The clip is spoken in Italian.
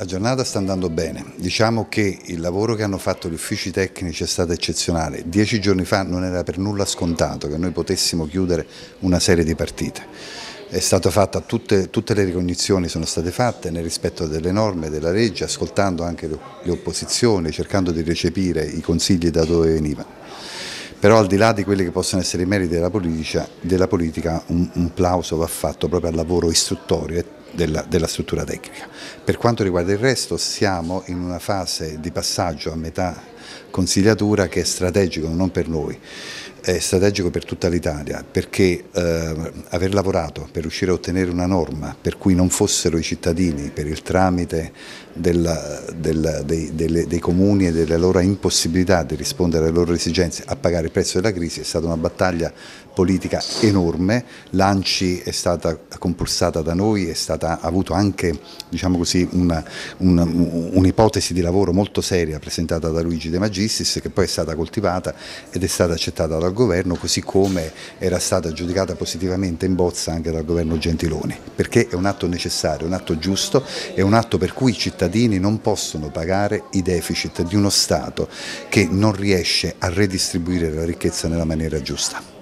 La giornata sta andando bene, diciamo che il lavoro che hanno fatto gli uffici tecnici è stato eccezionale, dieci giorni fa non era per nulla scontato che noi potessimo chiudere una serie di partite, è stata fatta, tutte, tutte le ricognizioni sono state fatte nel rispetto delle norme, della legge, ascoltando anche le, opposizioni, cercando di recepire i consigli da dove venivano però al di là di quelli che possono essere i meriti della politica, della politica un, un, plauso va fatto proprio al lavoro istruttorio e della, della, struttura tecnica. Per quanto riguarda il resto siamo in una fase di passaggio a metà consigliatura che è strategico non per noi, è strategico per tutta l'Italia perché eh, aver lavorato per riuscire a ottenere una norma per cui non fossero i cittadini per il tramite del, del, dei, delle, dei, comuni e della loro impossibilità di rispondere alle loro esigenze a pagare il prezzo della crisi è stata una battaglia politica enorme, l'ANCI è stata compulsata da noi, è stata, ha avuto anche diciamo un'ipotesi un, un di lavoro molto seria presentata da Luigi De Magistris che poi è stata coltivata ed è stata accettata dalla dal governo così come era stata giudicata positivamente in bozza anche dal governo Gentiloni, perché è un atto necessario, un atto giusto, è un atto per cui i cittadini non possono pagare i deficit di uno Stato che non riesce a redistribuire la ricchezza nella maniera giusta.